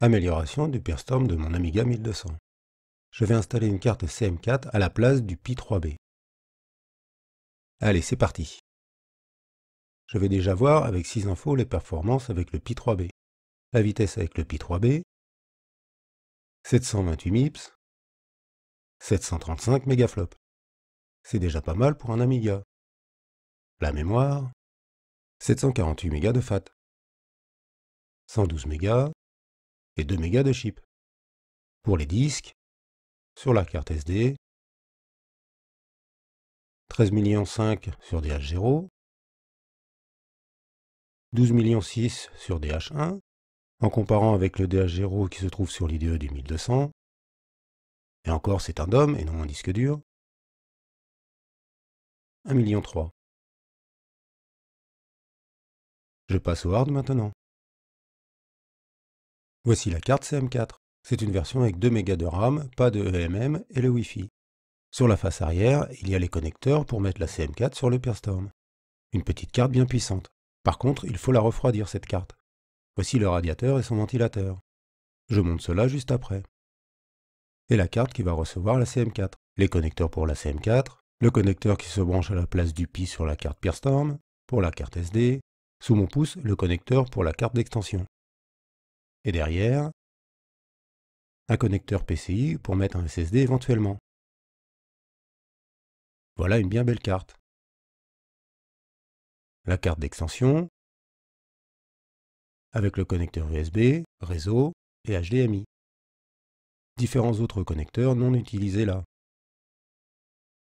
Amélioration du Peerstorm de mon Amiga 1200. Je vais installer une carte CM4 à la place du Pi3B. Allez, c'est parti. Je vais déjà voir avec 6 infos les performances avec le Pi3B. La vitesse avec le Pi3B, 728 MIPS, 735 mégaflops. C'est déjà pas mal pour un Amiga. La mémoire, 748 mégas de FAT, 112 mégas, et 2 mégas de chip. Pour les disques, sur la carte SD, 13 millions 5 sur DH0, 12 millions 6 sur DH1, en comparant avec le DH0 qui se trouve sur l'IDE du 1200, et encore c'est un DOM et non un disque dur, 1 million 3. Je passe au hard maintenant. Voici la carte CM4. C'est une version avec 2 mégas de RAM, pas de EMM et le Wi-Fi. Sur la face arrière, il y a les connecteurs pour mettre la CM4 sur le Storm. Une petite carte bien puissante. Par contre, il faut la refroidir cette carte. Voici le radiateur et son ventilateur. Je monte cela juste après. Et la carte qui va recevoir la CM4. Les connecteurs pour la CM4, le connecteur qui se branche à la place du Pi sur la carte Storm. pour la carte SD, sous mon pouce, le connecteur pour la carte d'extension et derrière, un connecteur PCI pour mettre un SSD éventuellement. Voilà une bien belle carte. La carte d'extension avec le connecteur USB, réseau et HDMI. Différents autres connecteurs non utilisés là.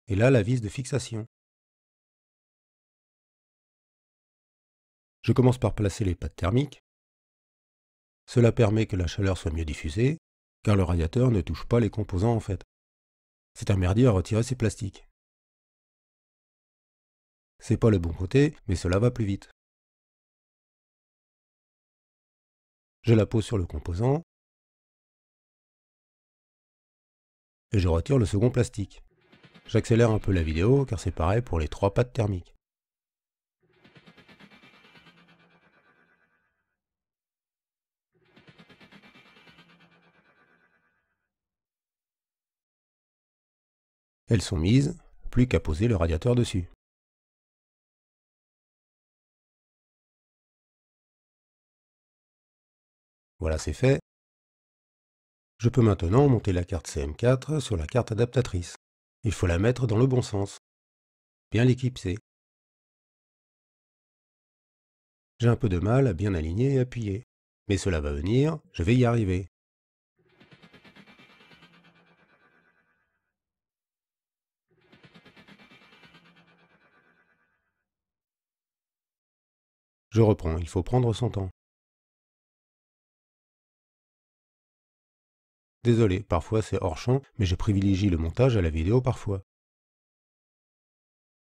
Et là, la vis de fixation. Je commence par placer les pattes thermiques cela permet que la chaleur soit mieux diffusée, car le radiateur ne touche pas les composants en fait. C'est un merdier à retirer ces plastiques. C'est pas le bon côté, mais cela va plus vite. Je la pose sur le composant et je retire le second plastique. J'accélère un peu la vidéo car c'est pareil pour les trois pattes thermiques. Elles sont mises, plus qu'à poser le radiateur dessus. Voilà, c'est fait. Je peux maintenant monter la carte CM4 sur la carte adaptatrice. Il faut la mettre dans le bon sens. Bien l'équiper. J'ai un peu de mal à bien aligner et appuyer. Mais cela va venir, je vais y arriver. Je reprends, il faut prendre son temps. Désolé, parfois c'est hors champ, mais je privilégie le montage à la vidéo parfois.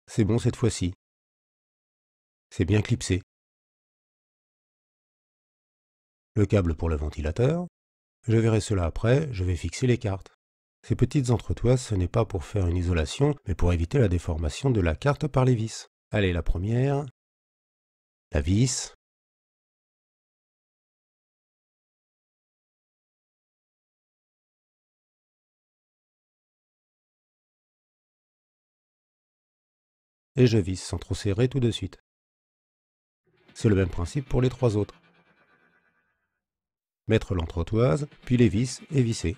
C'est bon cette fois-ci. C'est bien clipsé. Le câble pour le ventilateur. Je verrai cela après, je vais fixer les cartes. Ces petites entretoises, ce n'est pas pour faire une isolation, mais pour éviter la déformation de la carte par les vis. Allez, la première, la vis et je visse sans trop serrer tout de suite. C'est le même principe pour les trois autres. Mettre l'entretoise, puis les vis et visser.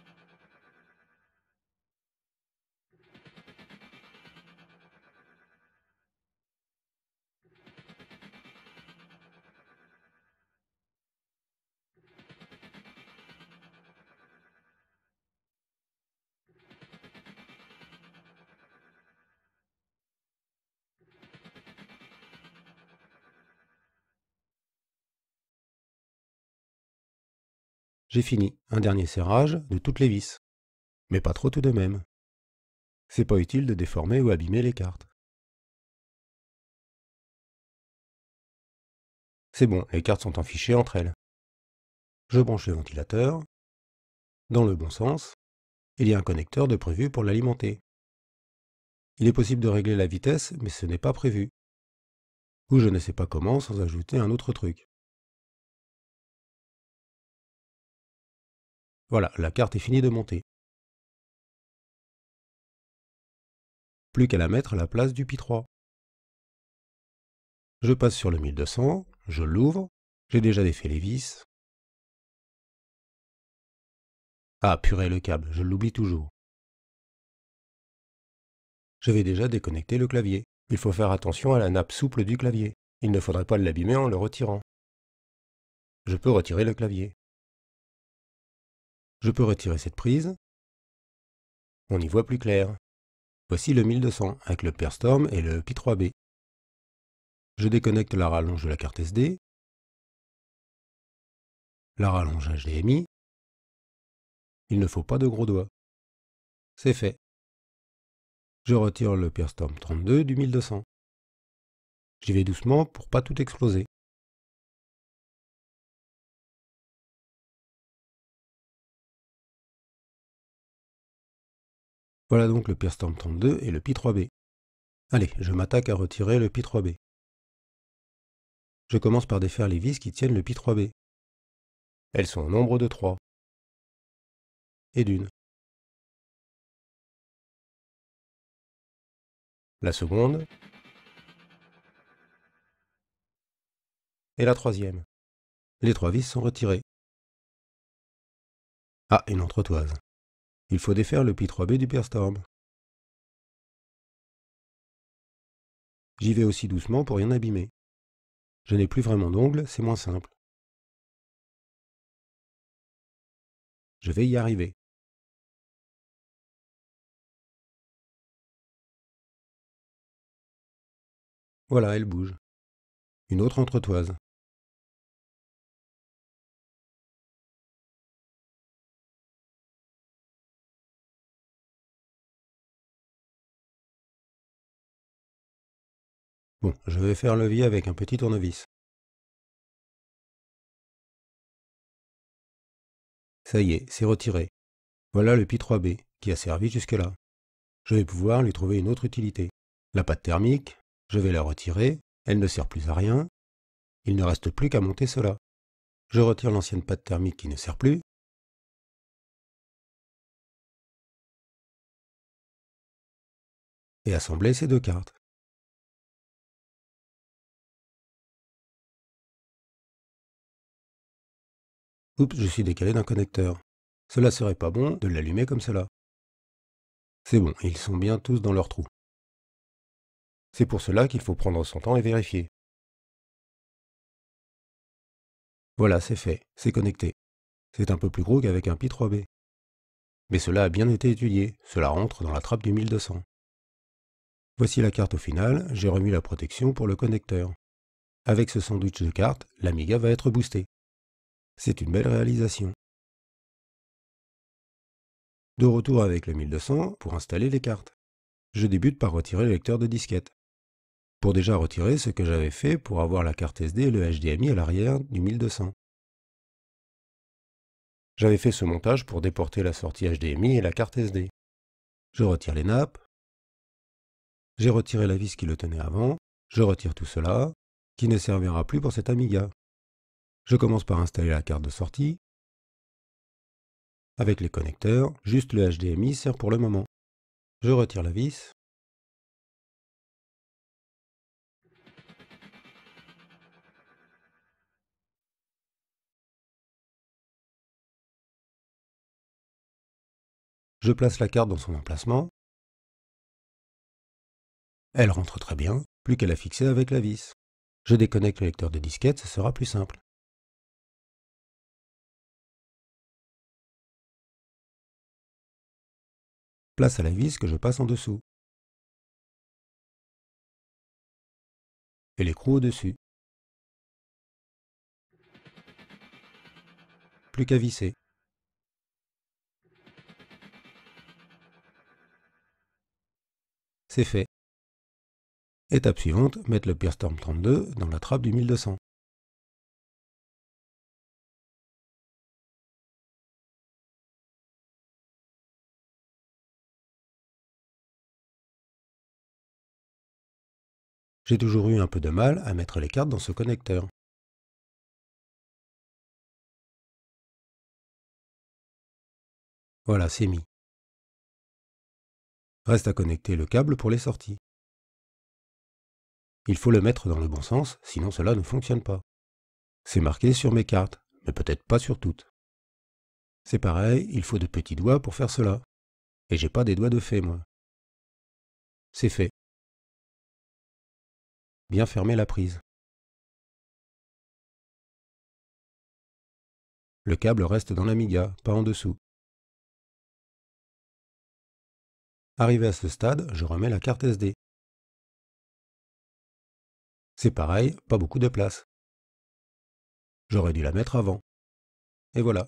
j'ai fini un dernier serrage de toutes les vis. Mais pas trop tout de même. C'est pas utile de déformer ou abîmer les cartes. C'est bon, les cartes sont fichier entre elles. Je branche le ventilateur. Dans le bon sens, il y a un connecteur de prévu pour l'alimenter. Il est possible de régler la vitesse, mais ce n'est pas prévu. Ou je ne sais pas comment sans ajouter un autre truc. Voilà, la carte est finie de monter. Plus qu'à la mettre à la place du Pi 3. Je passe sur le 1200, je l'ouvre, j'ai déjà défait les vis. Ah purée le câble, je l'oublie toujours. Je vais déjà déconnecter le clavier. Il faut faire attention à la nappe souple du clavier. Il ne faudrait pas l'abîmer en le retirant. Je peux retirer le clavier. Je peux retirer cette prise. On y voit plus clair. Voici le 1200 avec le Perstorm et le Pi3B. Je déconnecte la rallonge de la carte SD, la rallonge HDMI. Il ne faut pas de gros doigts. C'est fait. Je retire le Pearstorm 32 du 1200. J'y vais doucement pour pas tout exploser. Voilà donc le Storm 32 et le Pi 3B. Allez, je m'attaque à retirer le Pi 3B. Je commence par défaire les vis qui tiennent le Pi 3B. Elles sont au nombre de 3 et d'une. La seconde et la troisième. Les trois vis sont retirées. Ah, une entretoise. Il faut défaire le Pi3B du perstorm. J'y vais aussi doucement pour rien abîmer. Je n'ai plus vraiment d'ongles, c'est moins simple. Je vais y arriver. Voilà, elle bouge. Une autre entretoise. Bon, je vais faire levier avec un petit tournevis. Ça y est, c'est retiré. Voilà le Pi3B qui a servi jusque-là. Je vais pouvoir lui trouver une autre utilité. La pâte thermique, je vais la retirer, elle ne sert plus à rien. Il ne reste plus qu'à monter cela. Je retire l'ancienne pâte thermique qui ne sert plus. Et assembler ces deux cartes. Oups, je suis décalé d'un connecteur. Cela serait pas bon de l'allumer comme cela. C'est bon, ils sont bien tous dans leur trou. C'est pour cela qu'il faut prendre son temps et vérifier. Voilà, c'est fait, c'est connecté. C'est un peu plus gros qu'avec un Pi 3B. Mais cela a bien été étudié, cela rentre dans la trappe du 1200. Voici la carte au final, j'ai remis la protection pour le connecteur. Avec ce sandwich de carte, l'Amiga va être boostée. C'est une belle réalisation. De retour avec le 1200 pour installer les cartes. Je débute par retirer le lecteur de disquette. Pour déjà retirer ce que j'avais fait pour avoir la carte SD et le HDMI à l'arrière du 1200. J'avais fait ce montage pour déporter la sortie HDMI et la carte SD. Je retire les nappes. J'ai retiré la vis qui le tenait avant. Je retire tout cela, qui ne servira plus pour cet Amiga. Je commence par installer la carte de sortie. Avec les connecteurs, juste le HDMI sert pour le moment. Je retire la vis. Je place la carte dans son emplacement. Elle rentre très bien, plus qu'elle a fixé avec la vis. Je déconnecte le lecteur de disquette, ce sera plus simple. Place à la vis que je passe en dessous. Et l'écrou au-dessus. Plus qu'à visser. C'est fait. Étape suivante, mettre le pierstorm 32 dans la trappe du 1200. J'ai toujours eu un peu de mal à mettre les cartes dans ce connecteur. Voilà, c'est mis. Reste à connecter le câble pour les sorties. Il faut le mettre dans le bon sens, sinon cela ne fonctionne pas. C'est marqué sur mes cartes, mais peut-être pas sur toutes. C'est pareil, il faut de petits doigts pour faire cela. Et j'ai pas des doigts de fée, moi. C'est fait bien fermer la prise. Le câble reste dans l'Amiga, pas en dessous. Arrivé à ce stade, je remets la carte SD. C'est pareil, pas beaucoup de place. J'aurais dû la mettre avant. Et voilà.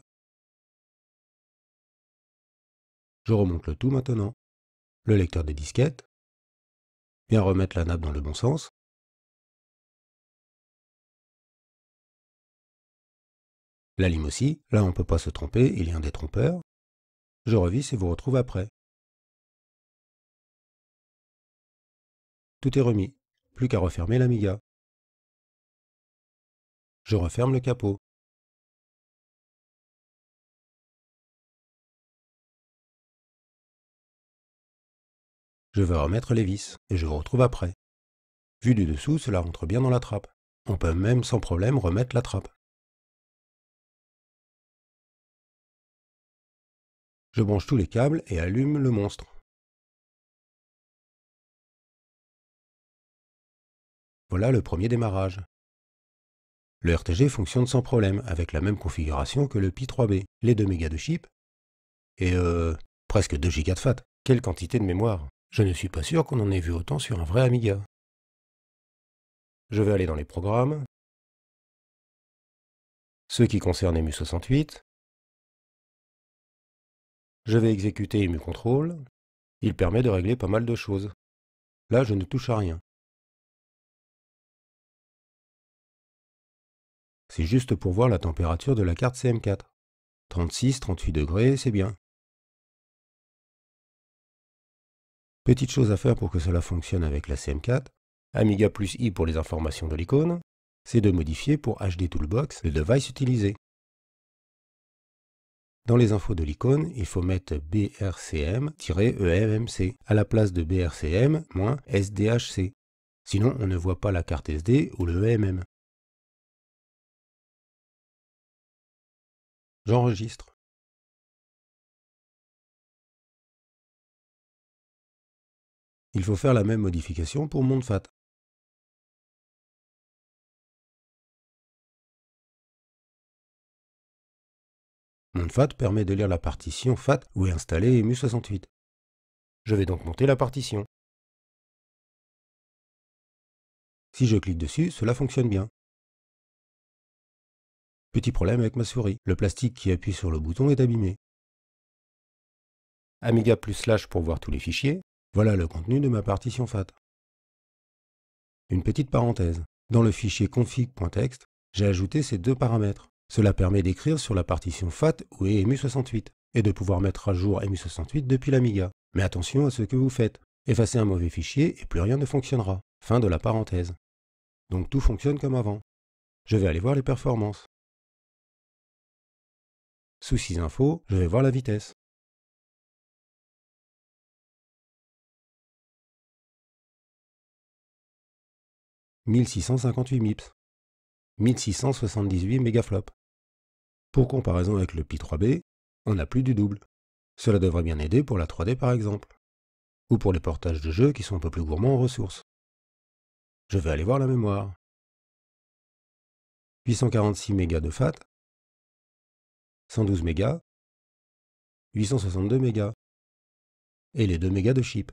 Je remonte le tout maintenant. Le lecteur des disquettes. Bien remettre la nappe dans le bon sens. La lime aussi, là on ne peut pas se tromper, il y a un des trompeurs. Je revisse et vous retrouve après. Tout est remis, plus qu'à refermer l'amiga. Je referme le capot. Je veux remettre les vis et je vous retrouve après. Vu du dessous, cela rentre bien dans la trappe. On peut même sans problème remettre la trappe. Je branche tous les câbles et allume le monstre. Voilà le premier démarrage. Le RTG fonctionne sans problème, avec la même configuration que le Pi3B, les 2 mégas de chip, et euh, presque 2 gigas de FAT. Quelle quantité de mémoire Je ne suis pas sûr qu'on en ait vu autant sur un vrai Amiga. Je vais aller dans les programmes, Ce qui concerne EMU68, je vais exécuter mes contrôles. Il permet de régler pas mal de choses. Là, je ne touche à rien. C'est juste pour voir la température de la carte CM4. 36, 38 degrés, c'est bien. Petite chose à faire pour que cela fonctionne avec la CM4, Amiga plus i pour les informations de l'icône, c'est de modifier pour HD Toolbox le device utilisé. Dans les infos de l'icône, il faut mettre BRCM-EMMC à la place de BRCM-SDHC. Sinon, on ne voit pas la carte SD ou le EMM. J'enregistre. Il faut faire la même modification pour MondFat. FAT permet de lire la partition FAT où est installé EMU 68. Je vais donc monter la partition. Si je clique dessus, cela fonctionne bien. Petit problème avec ma souris, le plastique qui appuie sur le bouton est abîmé. Amiga plus slash pour voir tous les fichiers, voilà le contenu de ma partition FAT. Une petite parenthèse, dans le fichier config.txt, j'ai ajouté ces deux paramètres. Cela permet d'écrire sur la partition FAT ou EMU68 et de pouvoir mettre à jour EMU68 depuis l'Amiga. Mais attention à ce que vous faites. Effacez un mauvais fichier et plus rien ne fonctionnera. Fin de la parenthèse. Donc tout fonctionne comme avant. Je vais aller voir les performances. Sous 6 infos, je vais voir la vitesse. « 1658 MIPS » 1678 Megaflop. Pour comparaison avec le Pi 3B, on n'a plus du double. Cela devrait bien aider pour la 3D par exemple, ou pour les portages de jeux qui sont un peu plus gourmands en ressources. Je vais aller voir la mémoire. 846 mégas de FAT, 112 mégas, 862 mégas, et les 2 mégas de chip.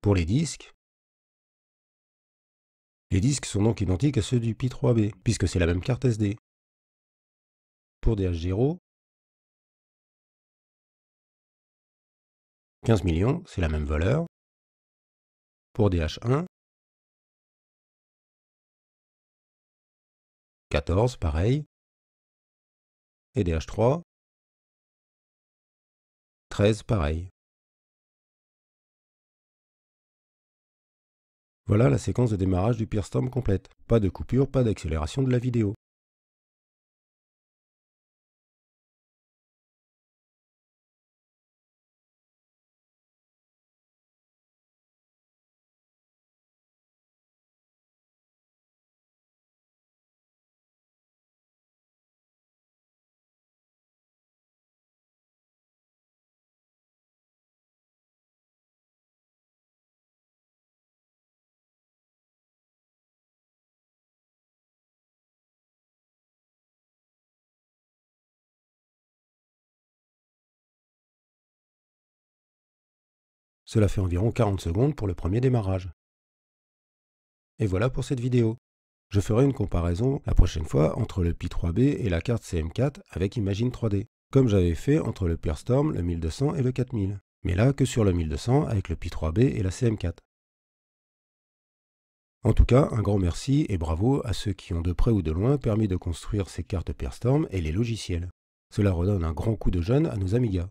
Pour les disques, les disques sont donc identiques à ceux du Pi 3B, puisque c'est la même carte SD. Pour DH0, 15 millions, c'est la même valeur. Pour DH1, 14, pareil. Et DH3, 13, pareil. Voilà la séquence de démarrage du Peerstorm complète. Pas de coupure, pas d'accélération de la vidéo. Cela fait environ 40 secondes pour le premier démarrage. Et voilà pour cette vidéo. Je ferai une comparaison la prochaine fois entre le Pi 3B et la carte CM4 avec Imagine 3D, comme j'avais fait entre le Storm, le 1200 et le 4000, mais là que sur le 1200 avec le Pi 3B et la CM4. En tout cas, un grand merci et bravo à ceux qui ont de près ou de loin permis de construire ces cartes Storm et les logiciels. Cela redonne un grand coup de jeune à nos amigas.